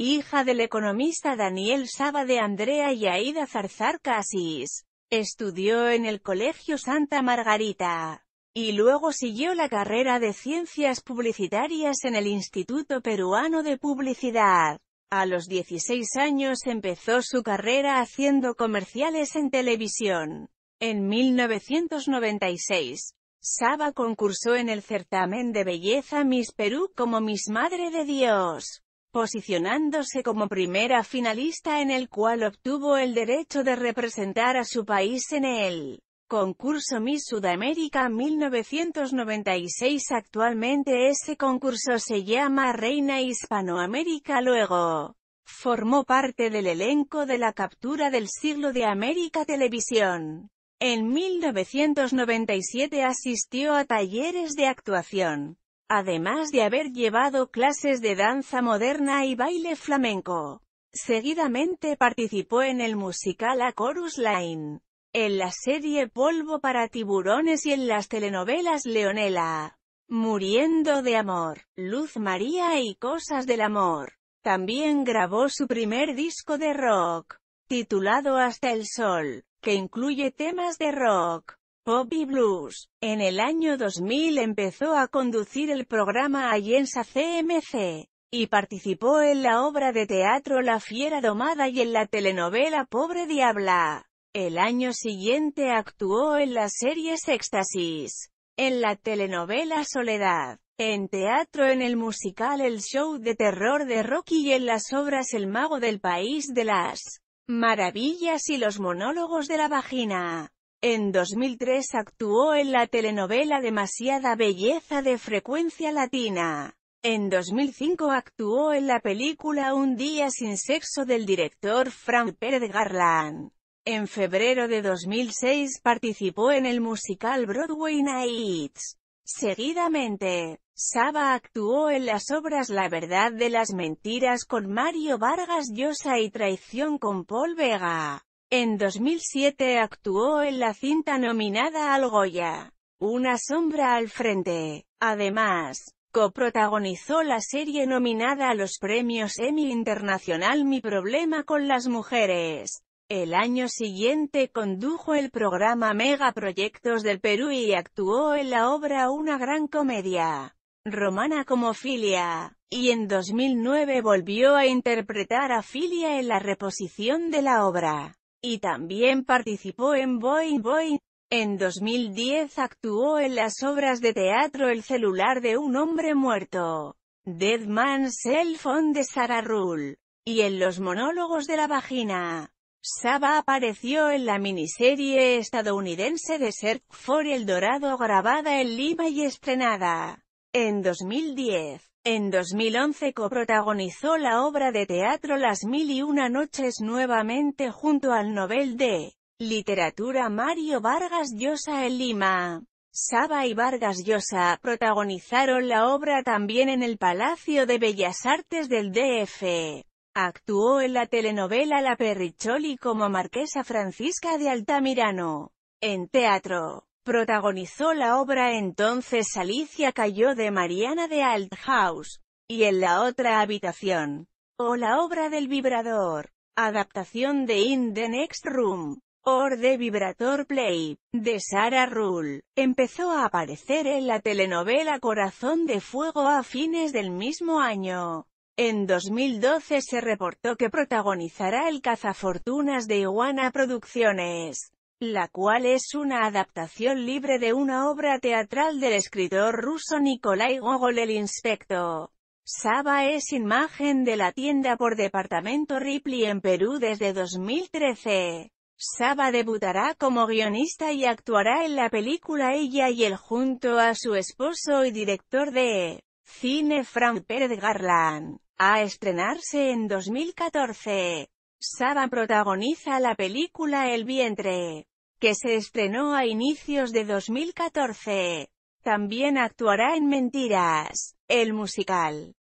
hija del economista Daniel Saba de Andrea y Aida Zarzar Casis. Estudió en el Colegio Santa Margarita y luego siguió la carrera de Ciencias Publicitarias en el Instituto Peruano de Publicidad. A los 16 años empezó su carrera haciendo comerciales en televisión. En 1996, Saba concursó en el certamen de belleza Miss Perú como Miss Madre de Dios posicionándose como primera finalista en el cual obtuvo el derecho de representar a su país en el concurso Miss Sudamérica 1996. Actualmente ese concurso se llama Reina Hispanoamérica. Luego, formó parte del elenco de la captura del siglo de América Televisión. En 1997 asistió a talleres de actuación además de haber llevado clases de danza moderna y baile flamenco. Seguidamente participó en el musical A Chorus Line, en la serie Polvo para tiburones y en las telenovelas Leonela, Muriendo de Amor, Luz María y Cosas del Amor. También grabó su primer disco de rock, titulado Hasta el Sol, que incluye temas de rock, Pop Blues. En el año 2000 empezó a conducir el programa Allensa CMC, y participó en la obra de teatro La Fiera Domada y en la telenovela Pobre Diabla. El año siguiente actuó en las series Éxtasis, en la telenovela Soledad, en teatro en el musical El Show de Terror de Rocky y en las obras El Mago del País de las Maravillas y los monólogos de la vagina. En 2003 actuó en la telenovela Demasiada Belleza de Frecuencia Latina. En 2005 actuó en la película Un día sin sexo del director Frank Pérez Garland. En febrero de 2006 participó en el musical Broadway Nights. Seguidamente, Saba actuó en las obras La verdad de las mentiras con Mario Vargas Llosa y Traición con Paul Vega. En 2007 actuó en la cinta nominada al Goya, Una sombra al frente. Además, coprotagonizó la serie nominada a los premios Emmy Internacional Mi problema con las mujeres. El año siguiente condujo el programa Proyectos del Perú y actuó en la obra Una gran comedia romana como Filia, y en 2009 volvió a interpretar a Filia en la reposición de la obra y también participó en Boing Boing. En 2010 actuó en las obras de teatro El celular de un hombre muerto, Dead Man's Cell Phone de Sarah Rule, y en Los monólogos de la vagina. Saba apareció en la miniserie estadounidense de Serk for El Dorado grabada en Lima y estrenada en 2010. En 2011 coprotagonizó la obra de teatro Las Mil y Una Noches nuevamente junto al novel de literatura Mario Vargas Llosa en Lima. Saba y Vargas Llosa protagonizaron la obra también en el Palacio de Bellas Artes del DF. Actuó en la telenovela La Perricholi como Marquesa Francisca de Altamirano. En teatro. Protagonizó la obra Entonces Alicia cayó de Mariana de Althaus, y En la otra habitación, o la obra del vibrador, adaptación de In the Next Room, or The Vibrator Play, de Sarah Rule, empezó a aparecer en la telenovela Corazón de Fuego a fines del mismo año. En 2012 se reportó que protagonizará el Cazafortunas de Iguana Producciones la cual es una adaptación libre de una obra teatral del escritor ruso Nikolai Gogol. El Inspecto. Saba es imagen de la tienda por departamento Ripley en Perú desde 2013. Saba debutará como guionista y actuará en la película Ella y él junto a su esposo y director de cine Frank Pérez Garland, a estrenarse en 2014. Saba protagoniza la película El vientre, que se estrenó a inicios de 2014. También actuará en Mentiras, el musical.